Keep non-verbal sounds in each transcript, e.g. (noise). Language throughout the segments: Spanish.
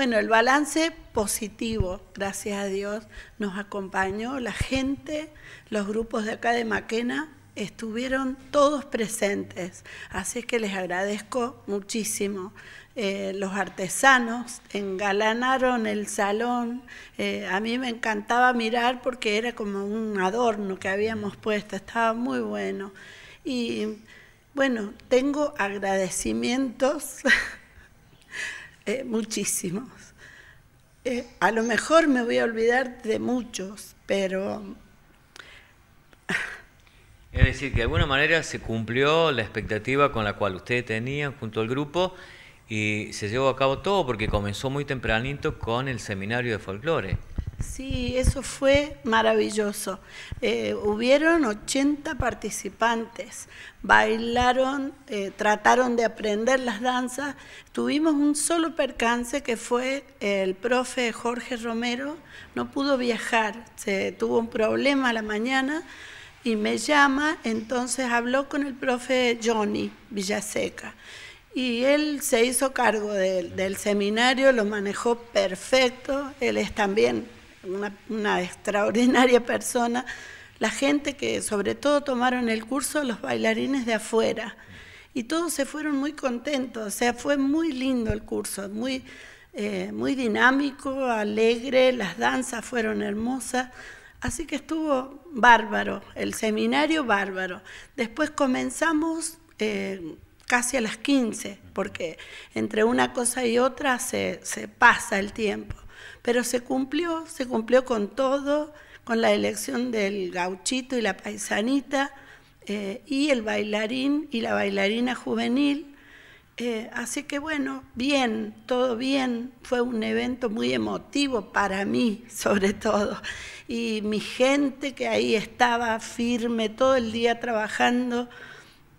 Bueno, el balance positivo, gracias a Dios, nos acompañó la gente, los grupos de acá de Maquena estuvieron todos presentes, así que les agradezco muchísimo. Eh, los artesanos engalanaron el salón, eh, a mí me encantaba mirar porque era como un adorno que habíamos puesto, estaba muy bueno. Y bueno, tengo agradecimientos (laughs) Eh, muchísimos. Eh, a lo mejor me voy a olvidar de muchos, pero... Es decir, que de alguna manera se cumplió la expectativa con la cual ustedes tenían junto al grupo y se llevó a cabo todo porque comenzó muy tempranito con el seminario de folclore. Sí, eso fue maravilloso. Eh, hubieron 80 participantes, bailaron, eh, trataron de aprender las danzas. Tuvimos un solo percance que fue eh, el profe Jorge Romero, no pudo viajar, se tuvo un problema la mañana y me llama, entonces habló con el profe Johnny Villaseca. Y él se hizo cargo del seminario, lo manejó perfecto, él es también una, extraordinaria persona, la gente que sobre todo tomaron el curso, los bailarines de afuera. Y todos se fueron muy contentos, o sea, fue muy lindo el curso, muy, eh, muy dinámico, alegre, las danzas fueron hermosas. Así que estuvo bárbaro, el seminario bárbaro. Después comenzamos eh, casi a las 15, porque entre una cosa y otra se pasa el tiempo. Pero se cumplió, se cumplió con todo, con la elección del gauchito y la paisanita, eh, y el bailarín y la bailarina juvenil. Eh, así que bueno, bien, todo bien. Fue un evento muy emotivo para mí, (laughs) sobre todo. Y mi gente que ahí estaba firme todo el día trabajando,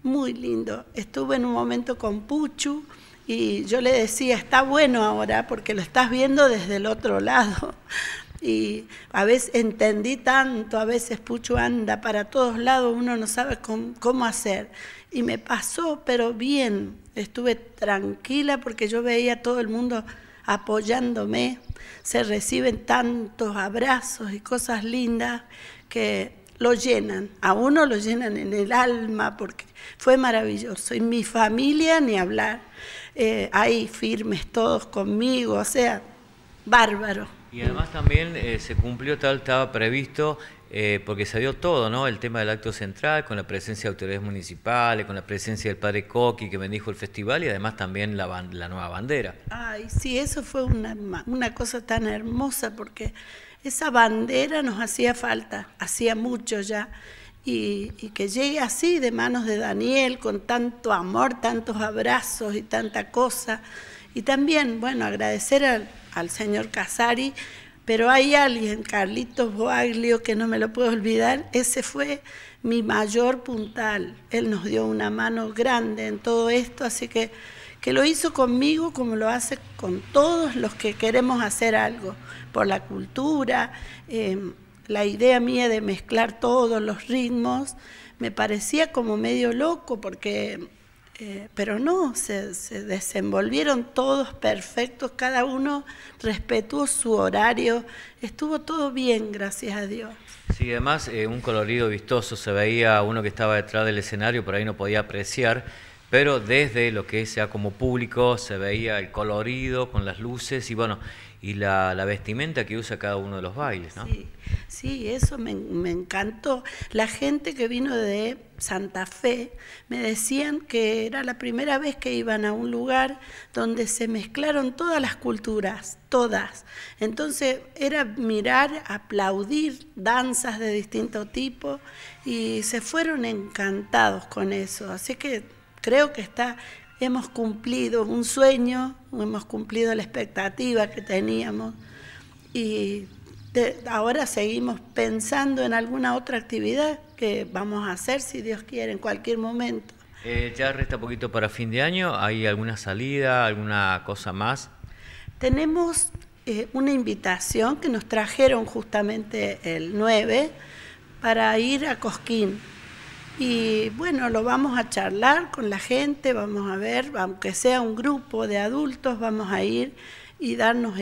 muy lindo. Estuve en un momento con Puchu, y yo le decía, está bueno ahora porque lo estás viendo desde el otro lado. (laughs) Y a veces entendí tanto, a veces Pucho anda para todos lados, uno no sabe cómo, hacer. Y me pasó, pero bien, estuve tranquila porque yo veía a todo el mundo apoyándome, se reciben tantos abrazos y cosas lindas que lo llenan, a uno lo llenan en el alma porque fue maravilloso. Y mi familia ni hablar. Eh, ahí firmes todos conmigo, o sea, bárbaro. Y además también eh, se cumplió tal, estaba previsto, eh, porque se dio todo, ¿no? El tema del acto central, con la presencia de autoridades municipales, con la presencia del padre Coqui que bendijo el festival y además también la, nueva bandera. Ay, sí, eso fue una, una cosa tan hermosa porque esa bandera nos hacía falta, hacía mucho ya y, que llegue así de manos de Daniel, con tanto amor, tantos abrazos y tanta cosa. Y también, bueno, agradecer al, señor Casari, pero hay alguien, Carlitos Boaglio, que no me lo puedo olvidar, ese fue mi mayor puntal. Él nos dio una mano grande en todo esto, así que que lo hizo conmigo como lo hace con todos los que queremos hacer algo, por la cultura. Eh, la idea mía de mezclar todos los ritmos, me parecía como medio loco porque... Eh, pero no, se, desenvolvieron todos perfectos, cada uno respetó su horario, estuvo todo bien, gracias a Dios. Sí, además eh, un colorido vistoso, se veía uno que estaba detrás del escenario, por ahí no podía apreciar pero desde lo que sea como público se veía el colorido con las luces y bueno, y la, vestimenta que usa cada uno de los bailes, ¿no? Sí, sí eso me, me, encantó. La gente que vino de Santa Fe me decían que era la primera vez que iban a un lugar donde se mezclaron todas las culturas, todas. Entonces era mirar, aplaudir danzas de distinto tipo y se fueron encantados con eso. Así que creo que está, hemos cumplido un sueño, hemos cumplido la expectativa que teníamos y ahora seguimos pensando en alguna otra actividad que vamos a hacer, si Dios quiere, en cualquier momento. Eh, ya resta poquito para fin de año, ¿hay alguna salida, alguna cosa más? Tenemos eh, una invitación que nos trajeron justamente el 9 para ir a Cosquín. Y bueno, lo vamos a charlar con la gente, vamos a ver, aunque sea un grupo de adultos, vamos a ir y darnos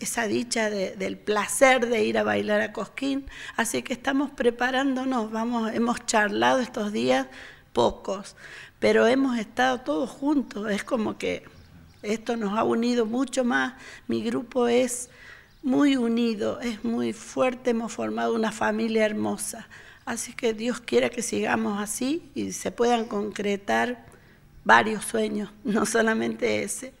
esa dicha del placer de ir a bailar a Cosquín. Así que estamos preparándonos, vamos, hemos charlado estos días pocos, pero hemos estado todos juntos, es como que esto nos ha unido mucho más, mi grupo es muy unido, es muy fuerte, hemos formado una familia hermosa. Así que Dios quiera que sigamos así y se puedan concretar varios sueños, (laughs) no solamente ese.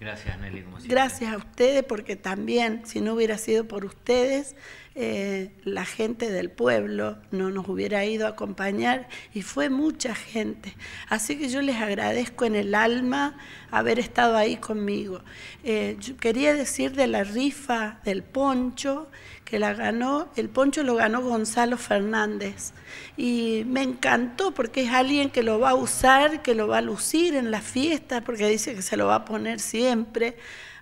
Gracias, Nelly. Como Gracias a ustedes, porque también, si no hubiera sido por ustedes, eh, la gente del pueblo no nos hubiera ido a acompañar y fue mucha gente. Así que yo les agradezco en el alma haber estado ahí conmigo. Eh, quería decir de la rifa del poncho que la ganó, el poncho lo ganó Gonzalo Fernández. Y me encantó porque es alguien que lo va a usar, que lo va a lucir en las fiestas, porque dice que se lo va a poner siempre.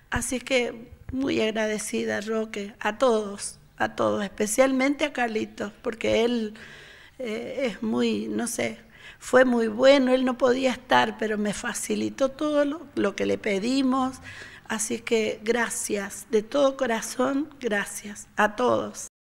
Así que muy agradecida, Roque, a todos a todos, especialmente a Carlitos, porque él eh, es muy, no sé, fue muy bueno, él no podía estar, pero me facilitó todo lo, lo que le pedimos. Así que gracias, de todo corazón, gracias a todos.